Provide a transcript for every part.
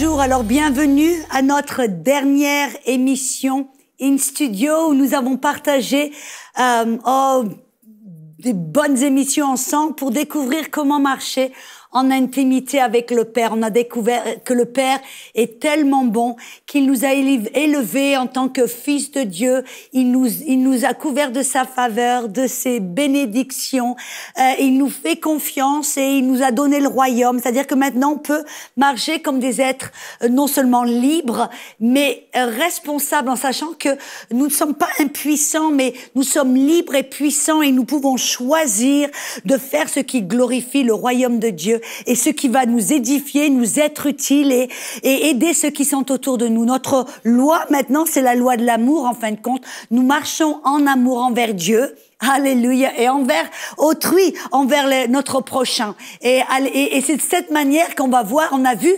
Bonjour, alors bienvenue à notre dernière émission in studio où nous avons partagé euh, oh, des bonnes émissions ensemble pour découvrir comment marcher en intimité avec le Père. On a découvert que le Père est tellement bon qu'il nous a élevés en tant que fils de Dieu. Il nous, il nous a couverts de sa faveur, de ses bénédictions. Euh, il nous fait confiance et il nous a donné le royaume. C'est-à-dire que maintenant, on peut marcher comme des êtres euh, non seulement libres, mais euh, responsables en sachant que nous ne sommes pas impuissants, mais nous sommes libres et puissants et nous pouvons choisir de faire ce qui glorifie le royaume de Dieu et ce qui va nous édifier, nous être utile et, aider ceux qui sont autour de nous. Notre loi maintenant, c'est la loi de l'amour en fin de compte. Nous marchons en amour envers Dieu. Alléluia. Et envers autrui, envers notre prochain. Et, et c'est de cette manière qu'on va voir, on a vu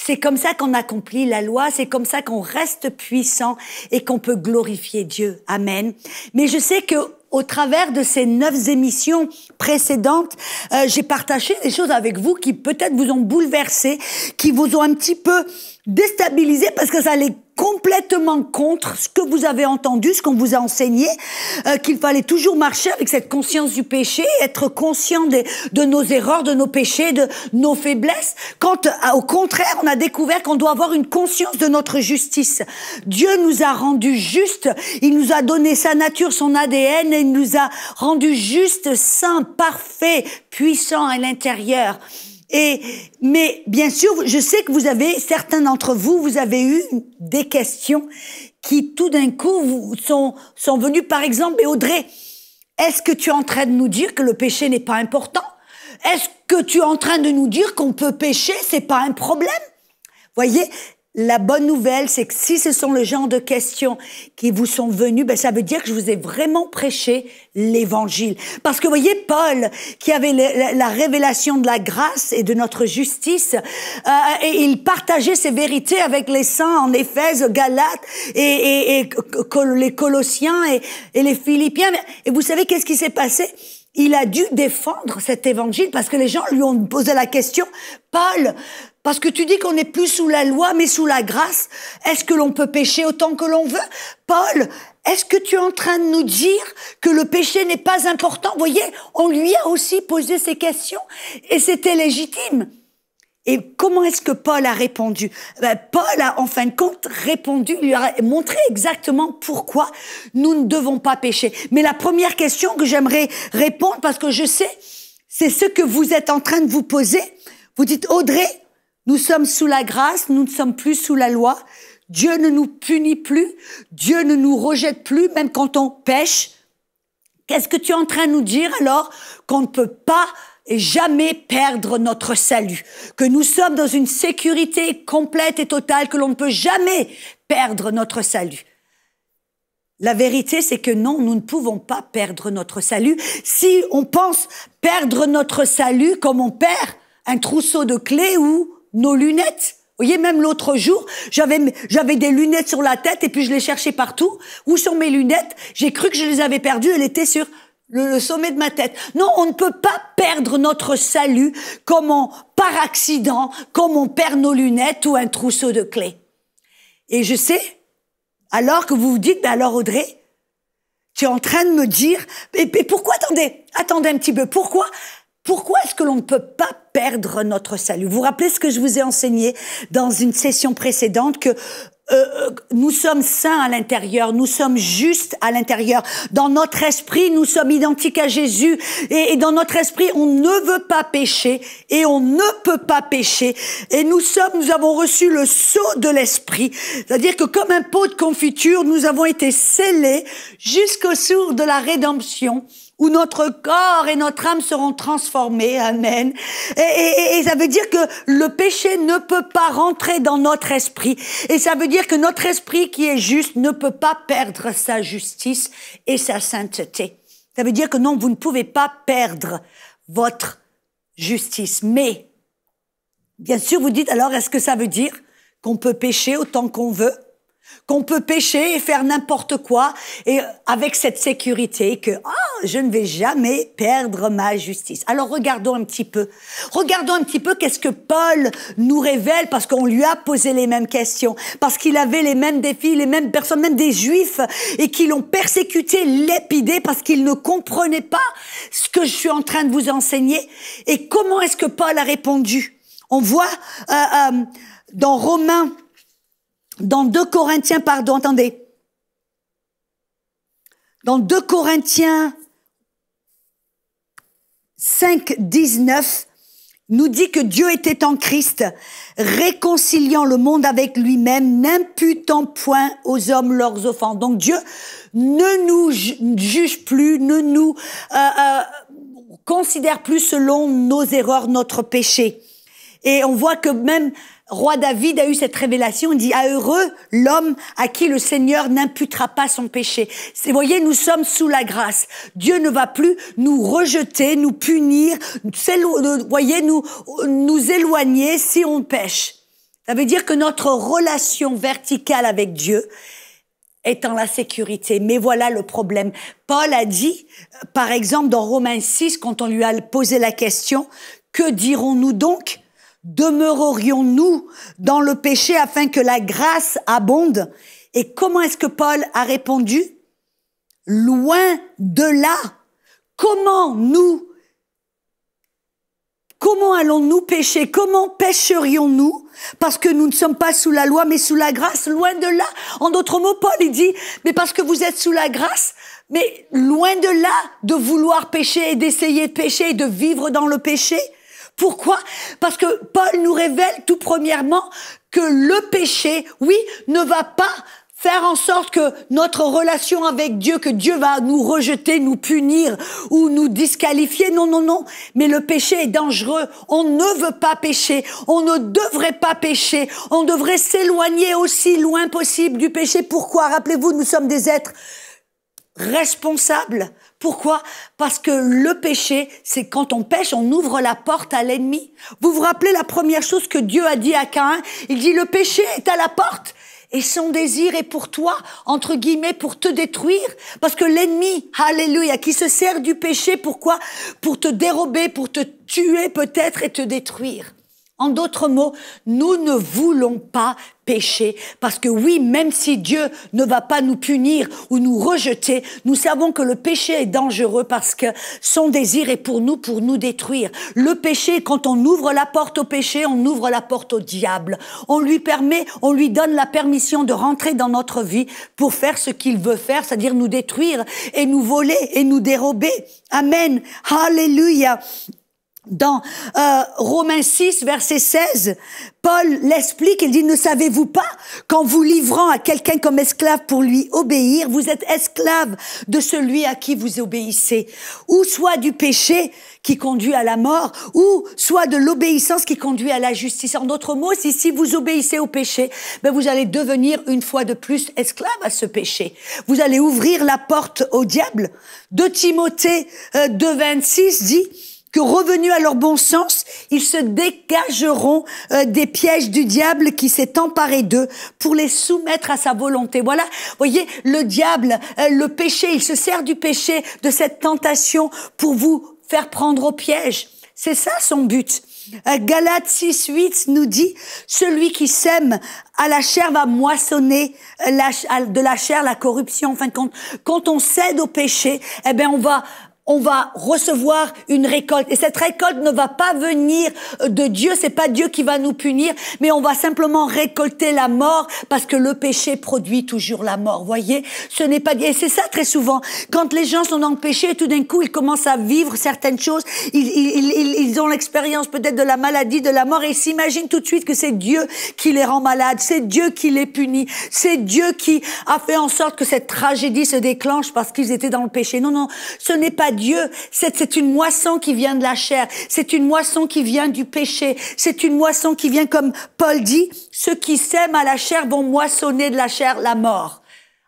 c'est comme ça qu'on accomplit la loi, c'est comme ça qu'on reste puissant et qu'on peut glorifier Dieu. Amen. Mais je sais que au travers de ces neuf émissions précédentes, euh, j'ai partagé des choses avec vous qui peut-être vous ont bouleversé, qui vous ont un petit peu déstabilisé parce que ça les complètement contre ce que vous avez entendu, ce qu'on vous a enseigné, euh, qu'il fallait toujours marcher avec cette conscience du péché, être conscient des, de nos erreurs, de nos péchés, de nos faiblesses, quand euh, au contraire, on a découvert qu'on doit avoir une conscience de notre justice. Dieu nous a rendus justes, il nous a donné sa nature, son ADN, et il nous a rendus justes, saints, parfaits, puissants à l'intérieur. Et, mais bien sûr, je sais que vous avez, certains d'entre vous, vous avez eu des questions qui tout d'un coup sont, sont venues, par exemple, mais Audrey, est-ce que tu es en train de nous dire que le péché n'est pas important Est-ce que tu es en train de nous dire qu'on peut pécher, c'est pas un problème Voyez, la bonne nouvelle, c'est que si ce sont le genre de questions qui vous sont venues, ben, ça veut dire que je vous ai vraiment prêché l'évangile. Parce que vous voyez, Paul, qui avait la, révélation de la grâce et de notre justice, euh, et il partageait ses vérités avec les saints en Éphèse, Galates, et, et, les Colossiens et, et les Philippiens. Et vous savez qu'est-ce qui s'est passé il a dû défendre cet évangile parce que les gens lui ont posé la question, Paul, parce que tu dis qu'on n'est plus sous la loi, mais sous la grâce. Est-ce que l'on peut pécher autant que l'on veut Paul, est-ce que tu es en train de nous dire que le péché n'est pas important Vous voyez, on lui a aussi posé ces questions et c'était légitime. Et comment est-ce que Paul a répondu ben, Paul a en fin de compte répondu, lui a montré exactement pourquoi nous ne devons pas pécher. Mais la première question que j'aimerais répondre, parce que je sais, c'est ce que vous êtes en train de vous poser. Vous dites, Audrey, nous sommes sous la grâce, nous ne sommes plus sous la loi. Dieu ne nous punit plus, Dieu ne nous rejette plus, même quand on pêche. Qu'est-ce que tu es en train de nous dire alors qu'on ne peut pas et jamais perdre notre salut, que nous sommes dans une sécurité complète et totale, que l'on ne peut jamais perdre notre salut. La vérité, c'est que non, nous ne pouvons pas perdre notre salut. Si on pense perdre notre salut comme on perd un trousseau de clés ou nos lunettes. Vous voyez, même l'autre jour, j'avais, j'avais des lunettes sur la tête et puis je les cherchais partout. Où sont mes lunettes J'ai cru que je les avais perdues. Elles étaient sur le, sommet de ma tête. Non, on ne peut pas perdre notre salut comme par accident, comme on perd nos lunettes ou un trousseau de clés. Et je sais, alors que vous vous dites, ben alors Audrey, tu es en train de me dire, mais pourquoi, attendez, attendez un petit peu, pourquoi pourquoi est-ce que l'on ne peut pas perdre notre salut Vous vous rappelez ce que je vous ai enseigné dans une session précédente que euh, euh, nous sommes saints à l'intérieur, nous sommes justes à l'intérieur. Dans notre esprit, nous sommes identiques à Jésus. Et, dans notre esprit, on ne veut pas pécher et on ne peut pas pécher. Et nous sommes, nous avons reçu le sceau de l'esprit. C'est-à-dire que comme un pot de confiture, nous avons été scellés jusqu'au sourd de la rédemption où notre corps et notre âme seront transformés. Amen. Et, et, ça veut dire que le péché ne peut pas rentrer dans notre esprit. Et ça veut dire que notre esprit qui est juste ne peut pas perdre sa justice et sa sainteté. Ça veut dire que non, vous ne pouvez pas perdre votre justice. Mais, bien sûr, vous dites, alors est-ce que ça veut dire qu'on peut pécher autant qu'on veut qu'on peut pécher et faire n'importe quoi, et euh, avec cette sécurité que ah, je ne vais jamais perdre ma justice. Alors regardons un petit peu. Regardons un petit peu qu'est-ce que Paul nous révèle, parce qu'on lui a posé les mêmes questions, parce qu'il avait les mêmes défis, les mêmes personnes, même des juifs, et qui l'ont persécuté, lépidé, parce qu'ils ne comprenaient pas ce que je suis en train de vous enseigner. Et comment est-ce que Paul a répondu On voit euh, euh, dans Romains dans 2 Corinthiens, pardon, attendez. Dans 2 Corinthiens 5, 19, nous dit que Dieu était en Christ, réconciliant le monde avec lui-même, n'imputant point aux hommes leurs offenses. Donc Dieu ne nous juge plus, ne nous euh, euh, considère plus selon nos erreurs, notre péché. Et on voit que même roi David a eu cette révélation, il dit À heureux l'homme à qui le Seigneur n'imputera pas son péché ». Vous voyez, nous sommes sous la grâce. Dieu ne va plus nous rejeter, nous punir, euh, voyez, nous, nous éloigner si on pêche. Ça veut dire que notre relation verticale avec Dieu est en la sécurité. Mais voilà le problème. Paul a dit, par exemple, dans Romains 6, quand on lui a posé la question, « Que dirons-nous donc ?» demeurerions-nous dans le péché afin que la grâce abonde Et comment est-ce que Paul a répondu Loin de là. Comment nous Comment allons-nous pécher Comment pécherions-nous Parce que nous ne sommes pas sous la loi, mais sous la grâce, loin de là. En d'autres mots, Paul, il dit, mais parce que vous êtes sous la grâce, mais loin de là de vouloir pécher et d'essayer de pécher et de vivre dans le péché. Pourquoi Parce que Paul nous révèle tout premièrement que le péché, oui, ne va pas faire en sorte que notre relation avec Dieu, que Dieu va nous rejeter, nous punir ou nous disqualifier. Non, non, non. Mais le péché est dangereux. On ne veut pas pécher. On ne devrait pas pécher. On devrait s'éloigner aussi loin possible du péché. Pourquoi Rappelez-vous, nous sommes des êtres responsable. Pourquoi Parce que le péché, c'est quand on pêche, on ouvre la porte à l'ennemi. Vous vous rappelez la première chose que Dieu a dit à Caïn Il dit, le péché est à la porte et son désir est pour toi, entre guillemets, pour te détruire, parce que l'ennemi, alléluia, qui se sert du péché, pourquoi Pour te dérober, pour te tuer peut-être et te détruire. En d'autres mots, nous ne voulons pas parce que oui, même si Dieu ne va pas nous punir ou nous rejeter, nous savons que le péché est dangereux parce que son désir est pour nous, pour nous détruire. Le péché, quand on ouvre la porte au péché, on ouvre la porte au diable. On lui permet, on lui donne la permission de rentrer dans notre vie pour faire ce qu'il veut faire, c'est-à-dire nous détruire et nous voler et nous dérober. Amen. Hallelujah. Dans euh, Romains 6, verset 16, Paul l'explique, il dit, ne savez-vous pas qu'en vous livrant à quelqu'un comme esclave pour lui obéir, vous êtes esclave de celui à qui vous obéissez, ou soit du péché qui conduit à la mort, ou soit de l'obéissance qui conduit à la justice. En d'autres mots, si, si vous obéissez au péché, ben vous allez devenir une fois de plus esclave à ce péché. Vous allez ouvrir la porte au diable. De Timothée euh, 2, 26 dit, que revenus à leur bon sens, ils se dégageront euh, des pièges du diable qui s'est emparé d'eux pour les soumettre à sa volonté. Voilà, voyez, le diable, euh, le péché, il se sert du péché, de cette tentation pour vous faire prendre au piège. C'est ça son but. Galate euh, Galates 6, 8 nous dit, celui qui sème à la chair va moissonner la, de la chair la corruption. Enfin, compte, quand on cède au péché, eh bien, on va on va recevoir une récolte. Et cette récolte ne va pas venir euh, de Dieu, c'est pas Dieu qui va nous punir, mais on va simplement récolter la mort parce que le péché produit toujours la mort. Voyez, ce n'est pas et c'est ça très souvent. Quand les gens sont dans le péché, tout d'un coup ils commencent à vivre certaines choses, ils, ont l'expérience peut-être de la maladie, de la mort, et ils s'imaginent tout de suite que c'est Dieu qui les rend malades, c'est Dieu qui les punit, c'est Dieu qui a fait en sorte que cette tragédie se déclenche parce qu'ils étaient dans le péché. Non, non, ce n'est pas Dieu. C'est une moisson qui vient de la chair. C'est une moisson qui vient du péché. C'est une moisson qui vient, comme Paul dit, ceux qui sèment à la chair vont moissonner de la chair la mort.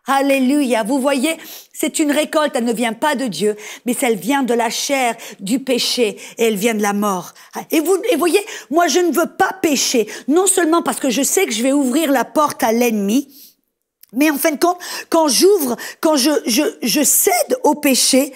Alléluia. Vous voyez, c'est une récolte. Elle ne vient pas de Dieu, mais elle vient de la chair, du péché, et elle vient de la mort. Et vous, voyez, moi, je ne veux pas pécher. Non seulement parce que je sais que je vais ouvrir la porte à l'ennemi, mais en fin de compte, quand j'ouvre, quand je, je cède au péché,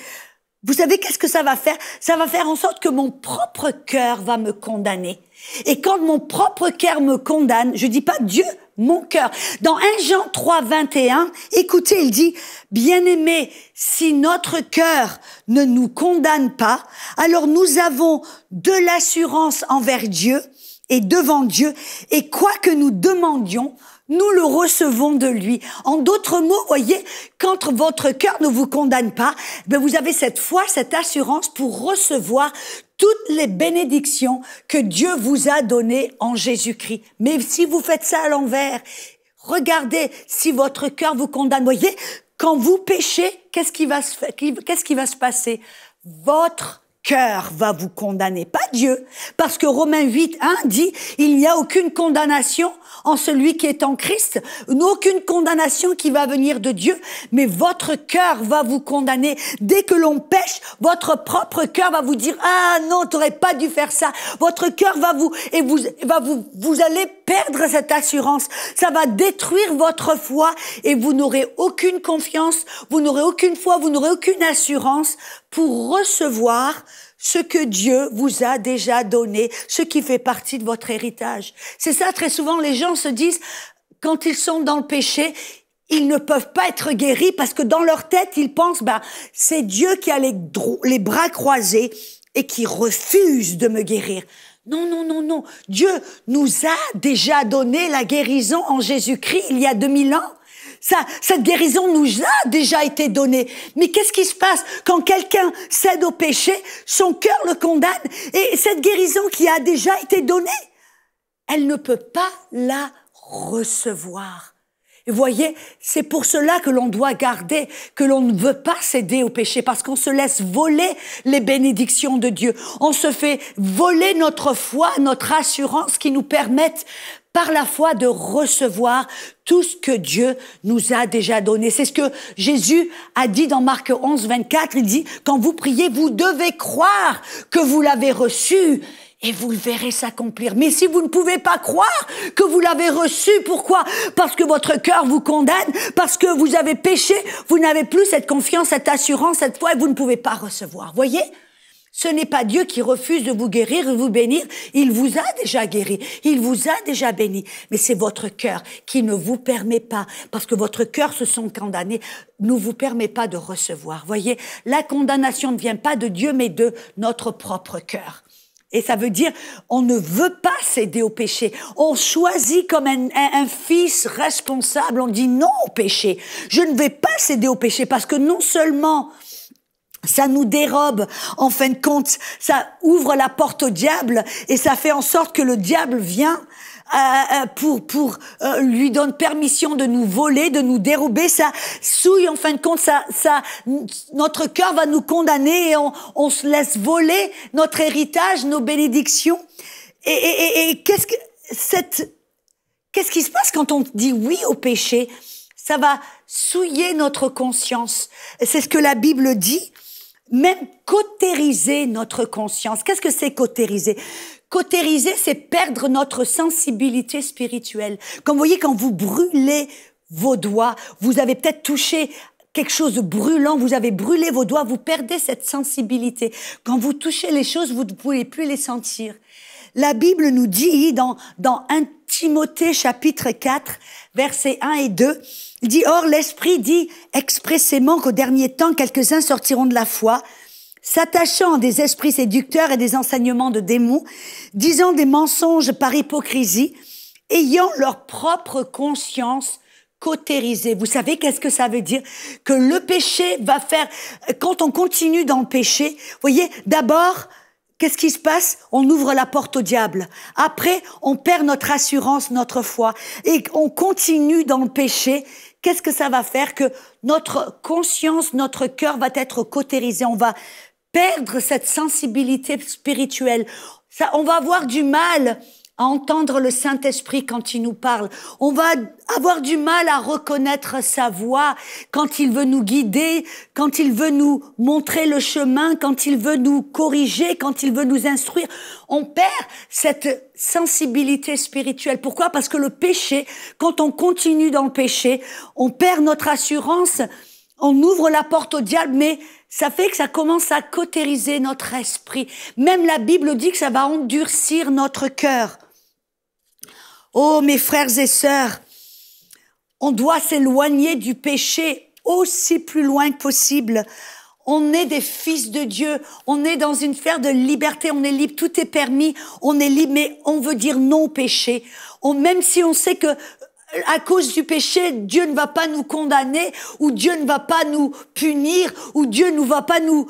vous savez qu'est-ce que ça va faire Ça va faire en sorte que mon propre cœur va me condamner. Et quand mon propre cœur me condamne, je dis pas Dieu, mon cœur. Dans 1 Jean 3, 21, écoutez, il dit, bien aimé si notre cœur ne nous condamne pas, alors nous avons de l'assurance envers Dieu et devant Dieu, et quoi que nous demandions, nous le recevons de lui. En d'autres mots, voyez, quand votre cœur ne vous condamne pas, ben vous avez cette foi, cette assurance pour recevoir toutes les bénédictions que Dieu vous a données en Jésus-Christ. Mais si vous faites ça à l'envers, regardez si votre cœur vous condamne. Voyez, quand vous péchez, qu'est-ce qui va se, qu'est-ce qui va se passer? Votre cœur va vous condamner, pas Dieu. Parce que Romains 8, 1 dit, il n'y a aucune condamnation en celui qui est en Christ, aucune condamnation qui va venir de Dieu, mais votre cœur va vous condamner. Dès que l'on pêche, votre propre cœur va vous dire, ah non, t'aurais pas dû faire ça. Votre cœur va vous, et vous, va vous, vous allez perdre cette assurance. Ça va détruire votre foi et vous n'aurez aucune confiance, vous n'aurez aucune foi, vous n'aurez aucune assurance pour recevoir ce que Dieu vous a déjà donné, ce qui fait partie de votre héritage. C'est ça, très souvent, les gens se disent, quand ils sont dans le péché, ils ne peuvent pas être guéris parce que dans leur tête, ils pensent, bah, c'est Dieu qui a les, les bras croisés et qui refuse de me guérir. Non, non, non, non. Dieu nous a déjà donné la guérison en Jésus-Christ il y a 2000 ans cette guérison nous a déjà été donnée. Mais qu'est-ce qui se passe quand quelqu'un cède au péché Son cœur le condamne et cette guérison qui a déjà été donnée, elle ne peut pas la recevoir. Et voyez, c'est pour cela que l'on doit garder, que l'on ne veut pas céder au péché, parce qu'on se laisse voler les bénédictions de Dieu. On se fait voler notre foi, notre assurance qui nous permette par la foi de recevoir tout ce que Dieu nous a déjà donné. C'est ce que Jésus a dit dans Marc 11, 24. Il dit, quand vous priez, vous devez croire que vous l'avez reçu et vous le verrez s'accomplir. Mais si vous ne pouvez pas croire que vous l'avez reçu, pourquoi Parce que votre cœur vous condamne, parce que vous avez péché, vous n'avez plus cette confiance, cette assurance, cette foi, et vous ne pouvez pas recevoir. Voyez ce n'est pas Dieu qui refuse de vous guérir et vous bénir. Il vous a déjà guéri. Il vous a déjà béni. Mais c'est votre cœur qui ne vous permet pas, parce que votre cœur se sont condamnés, ne vous permet pas de recevoir. Voyez, la condamnation ne vient pas de Dieu, mais de notre propre cœur. Et ça veut dire, on ne veut pas céder au péché. On choisit comme un, fils responsable. On dit non au péché. Je ne vais pas céder au péché parce que non seulement ça nous dérobe, en fin de compte, ça ouvre la porte au diable et ça fait en sorte que le diable vient euh, euh pour pour euh, lui donne permission de nous voler, de nous dérober, ça souille en fin de compte, ça ça notre cœur va nous condamner et on, on se laisse voler notre héritage, nos bénédictions. Et, et, et, et qu'est-ce que cette qu'est-ce qui se passe quand on dit oui au péché Ça va souiller notre conscience. C'est ce que la Bible dit même cautériser notre conscience. Qu'est-ce que c'est cautériser Cautériser, c'est perdre notre sensibilité spirituelle. Comme vous voyez, quand vous brûlez vos doigts, vous avez peut-être touché quelque chose de brûlant, vous avez brûlé vos doigts, vous perdez cette sensibilité. Quand vous touchez les choses, vous ne pouvez plus les sentir. La Bible nous dit dans, dans 1 Timothée chapitre 4, versets 1 et 2, il dit, or l'Esprit dit expressément qu'au dernier temps, quelques-uns sortiront de la foi, s'attachant à des esprits séducteurs et des enseignements de démons, disant des mensonges par hypocrisie, ayant leur propre conscience cautérisée. Vous savez qu'est-ce que ça veut dire Que le péché va faire, quand on continue dans le péché, vous voyez, d'abord, Qu'est-ce qui se passe On ouvre la porte au diable. Après, on perd notre assurance, notre foi. Et on continue dans le péché qu'est-ce que ça va faire que notre conscience, notre cœur va être cautérisé, on va perdre cette sensibilité spirituelle. Ça, on va avoir du mal à entendre le Saint-Esprit quand il nous parle. On va avoir du mal à reconnaître sa voix quand il veut nous guider, quand il veut nous montrer le chemin, quand il veut nous corriger, quand il veut nous instruire. On perd cette sensibilité spirituelle. Pourquoi Parce que le péché, quand on continue dans le on perd notre assurance, on ouvre la porte au diable, mais ça fait que ça commence à cautériser notre esprit. Même la Bible dit que ça va endurcir notre cœur. Oh mes frères et sœurs, on doit s'éloigner du péché aussi plus loin que possible. On est des fils de Dieu, on est dans une sphère de liberté, on est libre, tout est permis, on est libre, mais on veut dire non au péché. même si on sait que à cause du péché, Dieu ne va pas nous condamner, ou Dieu ne va pas nous punir, ou Dieu ne va pas nous,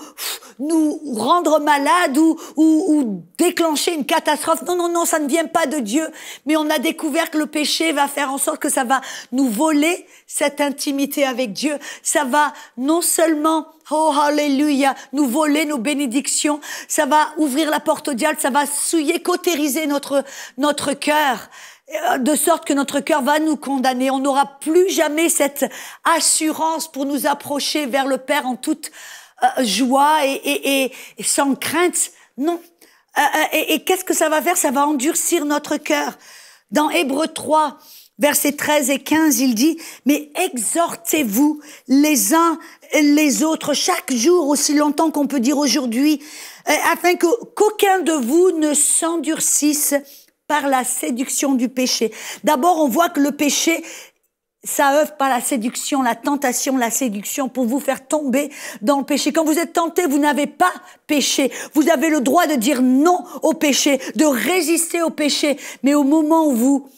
nous rendre malades, ou, ou, déclencher une catastrophe. Non, non, non, ça ne vient pas de Dieu. Mais on a découvert que le péché va faire en sorte que ça va nous voler cette intimité avec Dieu. Ça va non seulement Oh, hallelujah, nous voler nos bénédictions. Ça va ouvrir la porte au diable, ça va souiller, cautériser notre, notre cœur. Euh, de sorte que notre cœur va nous condamner. On n'aura plus jamais cette assurance pour nous approcher vers le Père en toute euh, joie et, sans crainte. Non. Euh, et qu'est-ce que ça va faire Ça va endurcir notre cœur. Dans Hébreu 3, versets 13 et 15, il dit, mais exhortez-vous les uns les autres chaque jour, aussi longtemps qu'on peut dire aujourd'hui, afin que qu'aucun de vous ne s'endurcisse par la séduction du péché. D'abord, on voit que le péché, ça œuvre par la séduction, la tentation, la séduction pour vous faire tomber dans le péché. Quand vous êtes tenté, vous n'avez pas péché. Vous avez le droit de dire non au péché, de résister au péché. Mais au moment où vous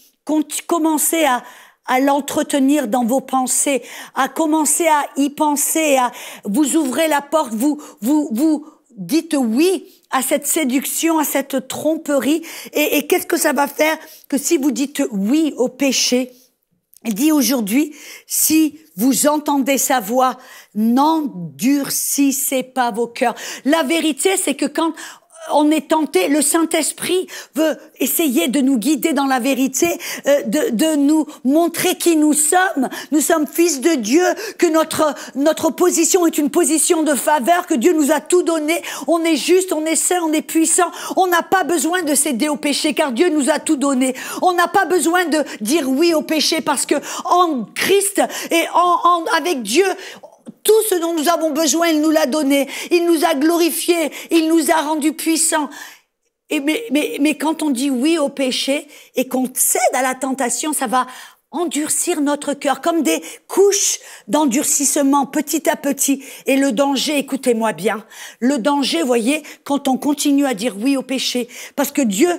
commencez à, à l'entretenir dans vos pensées, à commencer à y penser, à vous ouvrez la porte, vous, vous, vous, dites oui à cette séduction, à cette tromperie. Et, qu'est-ce que ça va faire que si vous dites oui au péché, il dit aujourd'hui, si vous entendez sa voix, n'endurcissez pas vos cœurs. La vérité, c'est que quand on est tenté, le Saint-Esprit veut essayer de nous guider dans la vérité, euh, de, de, nous montrer qui nous sommes. Nous sommes fils de Dieu, que notre, notre position est une position de faveur, que Dieu nous a tout donné. On est juste, on est saint, on est puissant. On n'a pas besoin de céder au péché, car Dieu nous a tout donné. On n'a pas besoin de dire oui au péché, parce que en Christ et en, avec Dieu, tout ce dont nous avons besoin, il nous l'a donné. Il nous a glorifié. Il nous a rendu puissants. mais, mais quand on dit oui au péché et qu'on cède à la tentation, ça va endurcir notre cœur comme des couches d'endurcissement petit à petit. Et le danger, écoutez-moi bien, le danger, voyez, quand on continue à dire oui au péché, parce que Dieu,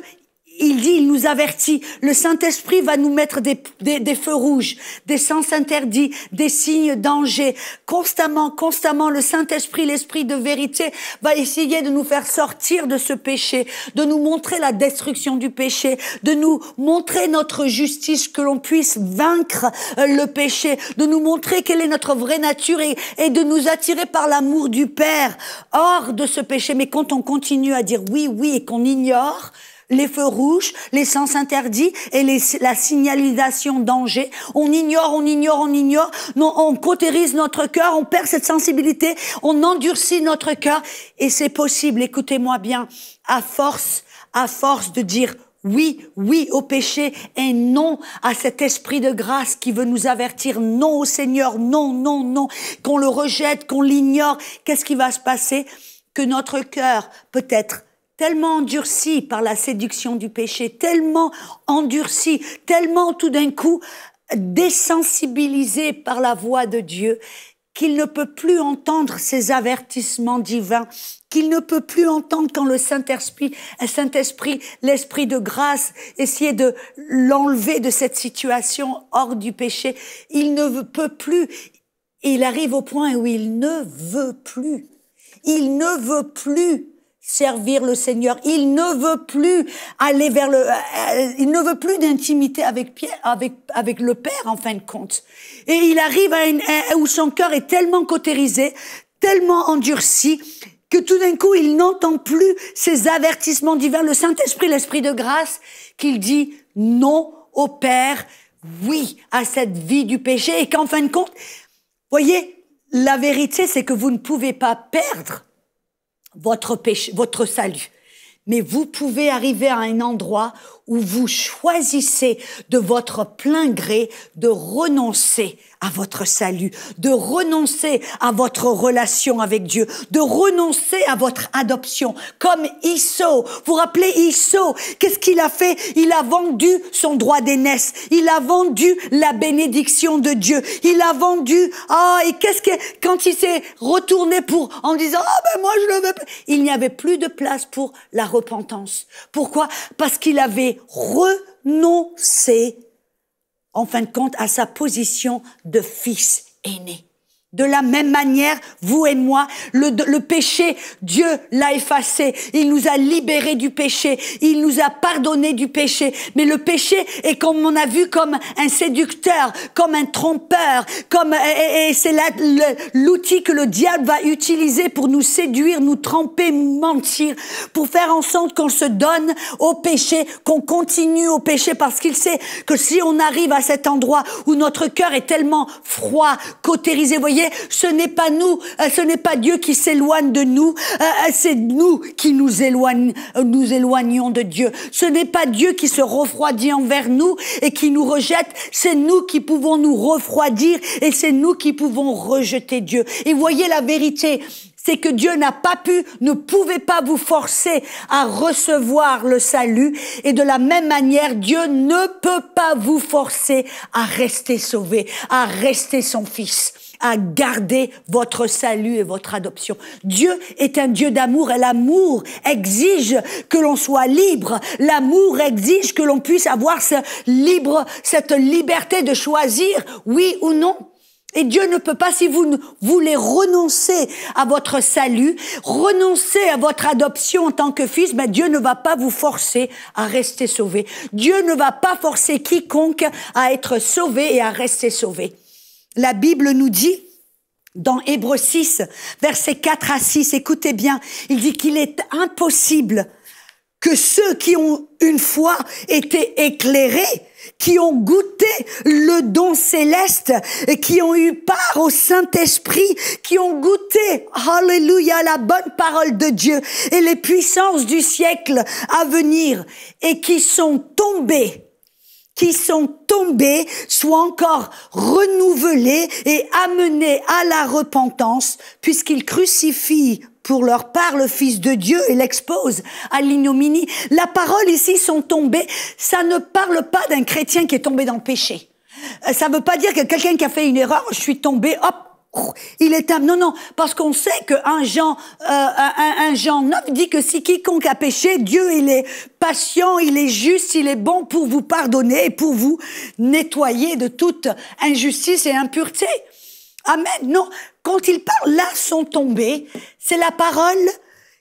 il dit, il nous avertit. Le Saint-Esprit va nous mettre des, des, feux rouges, des sens interdits, des signes dangers. Constamment, constamment, le Saint-Esprit, l'Esprit de vérité, va essayer de nous faire sortir de ce péché, de nous montrer la destruction du péché, de nous montrer notre justice, que l'on puisse vaincre euh, le péché, de nous montrer quelle est notre vraie nature et de nous attirer par l'amour du Père hors de ce péché. Mais quand on continue à dire oui, oui et qu'on ignore, les feux rouges, les sens interdits et la signalisation danger. On ignore, on ignore, on ignore. Non, on cautérise notre cœur, on perd cette sensibilité, on endurcit notre cœur. Et c'est possible, écoutez-moi bien, à force, à force de dire oui, oui au péché et non à cet esprit de grâce qui veut nous avertir, non au Seigneur, non, non, non, qu'on le rejette, qu'on l'ignore. Qu'est-ce qui va se passer Que notre cœur peut-être tellement endurci par la séduction du péché, tellement endurci, tellement tout d'un coup désensibilisé par la voix de Dieu, qu'il ne peut plus entendre ces avertissements divins, qu'il ne peut plus entendre quand le Saint-Esprit, Saint-Esprit, l'Esprit de grâce, essayait de l'enlever de cette situation hors du péché. Il ne peut plus. Il arrive au point où il ne veut plus. Il ne veut plus servir le Seigneur. Il ne veut plus aller vers le, euh, il ne veut plus d'intimité avec Pierre, avec, avec le Père, en fin de compte. Et il arrive à, une, où son cœur est tellement cautérisé, tellement endurci, que tout d'un coup, il n'entend plus ces avertissements divins, le Saint-Esprit, l'Esprit de grâce, qu'il dit non au Père, oui à cette vie du péché, et qu'en fin de compte, voyez, la vérité, c'est que vous ne pouvez pas perdre votre péché, votre salut. Mais vous pouvez arriver à un endroit où vous choisissez de votre plein gré de renoncer à votre salut, de renoncer à votre relation avec Dieu, de renoncer à votre adoption, comme Issau. Vous vous rappelez Issau, qu'est-ce qu'il a fait Il a vendu son droit d'aînesse, il a vendu la bénédiction de Dieu, il a vendu, ah, et qu'est-ce que, quand il s'est retourné pour, en disant, ah mais ben moi je le veux, il n'y avait plus de place pour la repentance. Pourquoi Parce qu'il avait renoncer en fin de compte, à sa position de fils aîné. De la même manière, vous et moi, le, péché, Dieu l'a effacé. Il nous a libérés du péché. Il nous a pardonné du péché. Mais le péché est, comme on a vu, comme un séducteur, comme un trompeur, comme, et, c'est l'outil que le diable va utiliser pour nous séduire, nous tromper, mentir, pour faire en sorte qu'on se donne au péché, qu'on continue au péché, parce qu'il sait que si on arrive à cet endroit où notre cœur est tellement froid, cautérisé, voyez, ce n'est pas nous, euh, ce n'est pas Dieu qui s'éloigne de nous, euh, euh, c'est nous qui nous éloignons de Dieu. Ce n'est pas Dieu qui se refroidit envers nous et qui nous rejette, c'est nous qui pouvons nous refroidir et c'est nous qui pouvons rejeter Dieu. Et voyez la vérité, c'est que Dieu n'a pas pu, ne pouvait pas vous forcer à recevoir le salut. Et de la même manière, Dieu ne peut pas vous forcer à rester sauvé, à rester son fils à garder votre salut et votre adoption. Dieu est un Dieu d'amour et l'amour exige que l'on soit libre. L'amour exige que l'on puisse avoir ce libre, cette liberté de choisir oui ou non. Et Dieu ne peut pas, si vous voulez renoncer à votre salut, renoncer à votre adoption en tant que fils, mais Dieu ne va pas vous forcer à rester sauvé. Dieu ne va pas forcer quiconque à être sauvé et à rester sauvé. La Bible nous dit dans Hébreux 6, versets 4 à 6, écoutez bien, il dit qu'il est impossible que ceux qui ont une fois été éclairés, qui ont goûté le don céleste, et qui ont eu part au Saint-Esprit, qui ont goûté, alléluia, la bonne parole de Dieu et les puissances du siècle à venir, et qui sont tombés qui sont tombés soient encore renouvelés et amenés à la repentance, puisqu'ils crucifient pour leur part le Fils de Dieu et l'exposent à l'ignominie. La parole ici sont tombés, ça ne parle pas d'un chrétien qui est tombé dans le péché. Euh, ça ne veut pas dire que quelqu'un qui a fait une erreur, je suis tombé, hop, il est un Non, non, parce qu'on sait que un Jean, euh, un, Jean 9 dit que si quiconque a péché, Dieu, il est patient, il est juste, il est bon pour vous pardonner et pour vous nettoyer de toute injustice et impureté. Amen. Non, quand il parle, là sont tombés, c'est la parole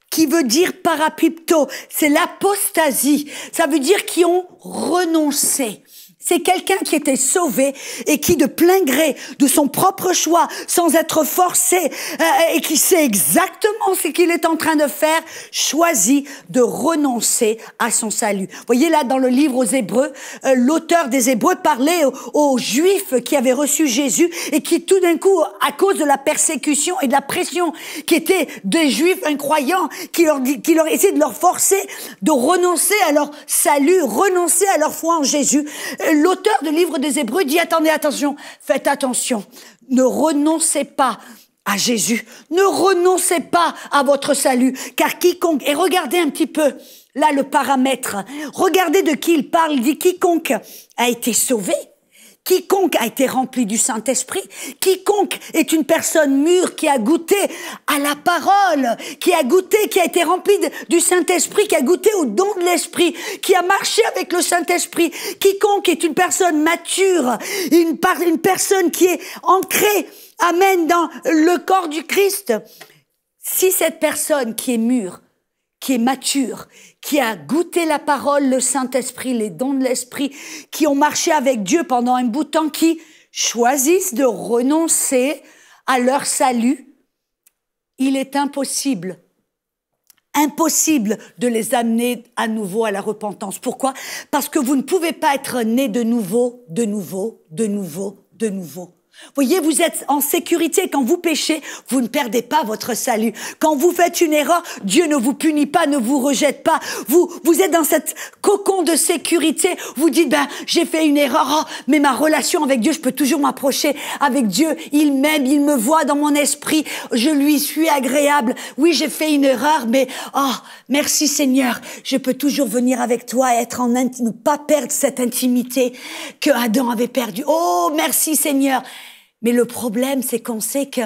qui veut dire parapipto, c'est l'apostasie. Ça veut dire qu'ils ont renoncé. C'est quelqu'un qui était sauvé et qui, de plein gré, de son propre choix, sans être forcé, euh, et qui sait exactement ce qu'il est en train de faire, choisit de renoncer à son salut. voyez là, dans le livre aux Hébreux, euh, l'auteur des Hébreux parlait aux, Juifs qui avaient reçu Jésus et qui, tout d'un coup, à cause de la persécution et de la pression qui était des Juifs incroyants, qui leur, qui leur essayaient de leur forcer de renoncer à leur salut, renoncer à leur foi en Jésus. Euh, l'auteur du livre des Hébreux dit, attendez, attention, faites attention, ne renoncez pas à Jésus, ne renoncez pas à votre salut, car quiconque, et regardez un petit peu, là le paramètre, regardez de qui il parle, il dit quiconque a été sauvé, Quiconque a été rempli du Saint-Esprit, quiconque est une personne mûre qui a goûté à la parole, qui a goûté, qui a été rempli du Saint-Esprit, qui a goûté au don de l'Esprit, qui a marché avec le Saint-Esprit, quiconque est une personne mature, une, une personne qui est ancrée, amène dans le corps du Christ. Si cette personne qui est mûre qui est mature, qui a goûté la parole, le Saint-Esprit, les dons de l'Esprit, qui ont marché avec Dieu pendant un bout de temps, qui choisissent de renoncer à leur salut, il est impossible, impossible de les amener à nouveau à la repentance. Pourquoi Parce que vous ne pouvez pas être né de nouveau, de nouveau, de nouveau, de nouveau. Voyez, vous êtes en sécurité. Quand vous péchez, vous ne perdez pas votre salut. Quand vous faites une erreur, Dieu ne vous punit pas, ne vous rejette pas. Vous, vous êtes dans cette cocon de sécurité. Vous dites, ben, j'ai fait une erreur, oh, mais ma relation avec Dieu, je peux toujours m'approcher avec Dieu. Il m'aime, il me voit dans mon esprit. Je lui suis agréable. Oui, j'ai fait une erreur, mais, oh, merci Seigneur. Je peux toujours venir avec toi et être en intimité, ne pas perdre cette intimité que Adam avait perdue. Oh, merci Seigneur. Mais le problème, c'est qu'on sait que euh,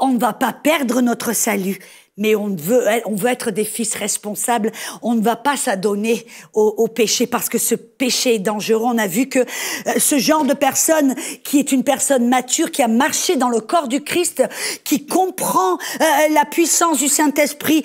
on ne va pas perdre notre salut, mais on veut, on veut être des fils responsables. On ne va pas s'adonner au, péché parce que ce péché est dangereux. On a vu que euh, ce genre de personne qui est une personne mature, qui a marché dans le corps du Christ, qui comprend euh, la puissance du Saint-Esprit,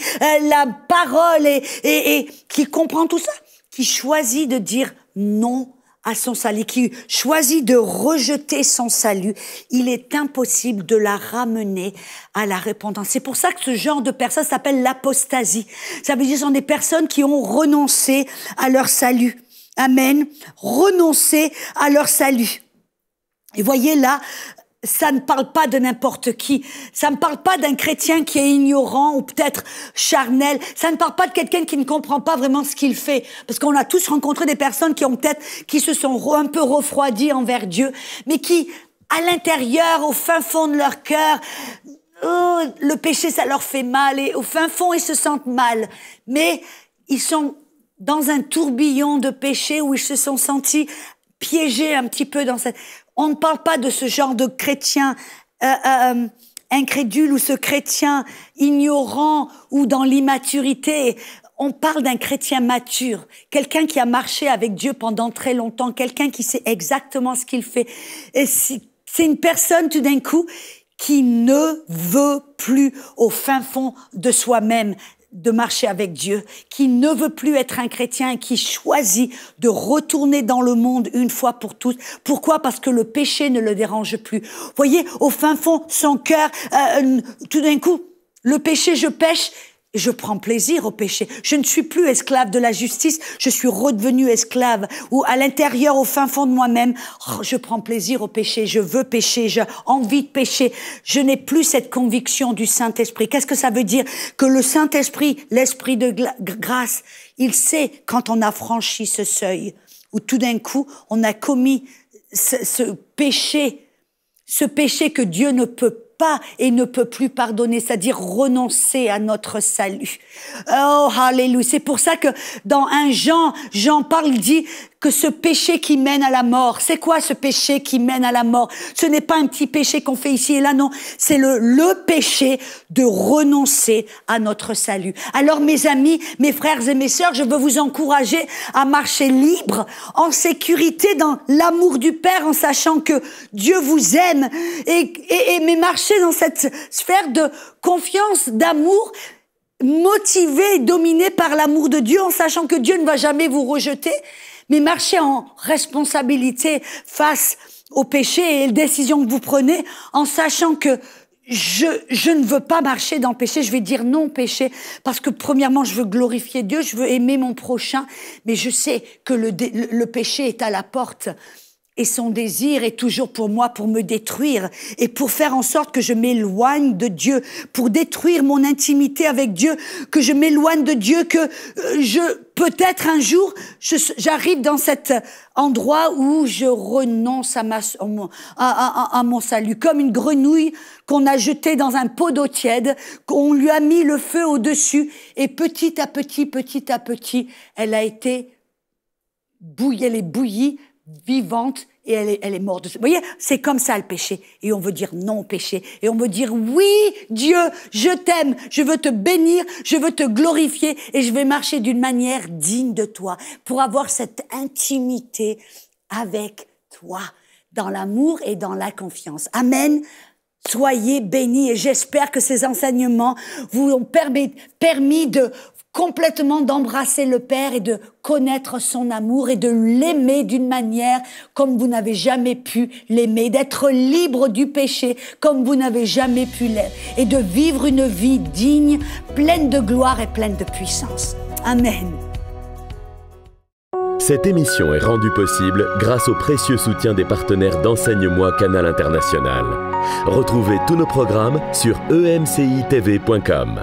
la parole et, et qui comprend tout ça, qui choisit de dire non à son salut, qui choisit de rejeter son salut, il est impossible de la ramener à la repentance. C'est pour ça que ce genre de personnes s'appelle l'apostasie. Ça veut dire que ce sont des personnes qui ont renoncé à leur salut. Amen. Renoncer à leur salut. Et voyez là, ça ne parle pas de n'importe qui. Ça ne parle pas d'un chrétien qui est ignorant ou peut-être charnel. Ça ne parle pas de quelqu'un qui ne comprend pas vraiment ce qu'il fait. Parce qu'on a tous rencontré des personnes qui ont peut-être, qui se sont un peu refroidies envers Dieu, mais qui, à l'intérieur, au fin fond de leur cœur, oh, le péché, ça leur fait mal et au fin fond, ils se sentent mal. Mais ils sont dans un tourbillon de péché où ils se sont sentis piégés un petit peu dans cette... On ne parle pas de ce genre de chrétien euh, euh, euh, incrédule ou ce chrétien ignorant ou dans l'immaturité. On parle d'un chrétien mature, quelqu'un qui a marché avec Dieu pendant très longtemps, quelqu'un qui sait exactement ce qu'il fait. Et c'est une personne tout d'un coup qui ne veut plus au fin fond de soi-même de marcher avec Dieu, qui ne veut plus être un chrétien et qui choisit de retourner dans le monde une fois pour toutes. Pourquoi Parce que le péché ne le dérange plus. Vous voyez, au fin fond, son cœur, euh, euh, tout d'un coup, le péché, je pêche, je prends plaisir au péché. Je ne suis plus esclave de la justice, je suis redevenue esclave. Ou à l'intérieur, au fin fond de moi-même, oh, je prends plaisir au péché, je veux pécher, j'ai envie de pécher. Je n'ai plus cette conviction du Saint-Esprit. Qu'est-ce que ça veut dire Que le Saint-Esprit, l'Esprit de grâce, il sait quand on a franchi ce seuil, où tout d'un coup, on a commis ce, ce péché, ce péché que Dieu ne peut et ne peut plus pardonner, c'est-à-dire renoncer à notre salut. Oh, alléluia. C'est pour ça que dans un Jean, Jean parle, dit, que ce péché qui mène à la mort, c'est quoi ce péché qui mène à la mort Ce n'est pas un petit péché qu'on fait ici et là, non, c'est le, le péché de renoncer à notre salut. Alors mes amis, mes frères et mes sœurs, je veux vous encourager à marcher libre, en sécurité, dans l'amour du Père, en sachant que Dieu vous aime, et, et, et mais marcher dans cette sphère de confiance, d'amour, motivé et dominé par l'amour de Dieu en sachant que Dieu ne va jamais vous rejeter, mais marcher en responsabilité face au péché et les décisions que vous prenez en sachant que je, je, ne veux pas marcher dans le péché, je vais dire non au péché, parce que premièrement, je veux glorifier Dieu, je veux aimer mon prochain, mais je sais que le, le péché est à la porte et son désir est toujours pour moi pour me détruire et pour faire en sorte que je m'éloigne de Dieu, pour détruire mon intimité avec Dieu, que je m'éloigne de Dieu, que euh, je peut-être un jour j'arrive dans cet endroit où je renonce à, mon salut, comme une grenouille qu'on a jetée dans un pot d'eau tiède, qu'on lui a mis le feu au-dessus et petit à petit, petit à petit, elle a été bouillie, elle est bouillie vivante et elle est, morte. Vous voyez, c'est comme ça le péché. Et on veut dire non au péché. Et on veut dire oui, Dieu, je t'aime, je veux te bénir, je veux te glorifier et je vais marcher d'une manière digne de toi pour avoir cette intimité avec toi dans l'amour et dans la confiance. Amen. Soyez bénis et j'espère que ces enseignements vous ont permis de complètement d'embrasser le Père et de connaître son amour et de l'aimer d'une manière comme vous n'avez jamais pu l'aimer, d'être libre du péché comme vous n'avez jamais pu l'être et de vivre une vie digne, pleine de gloire et pleine de puissance. Amen. Cette émission est rendue possible grâce au précieux soutien des partenaires d'Enseigne-moi Canal International. Retrouvez tous nos programmes sur emcitv.com.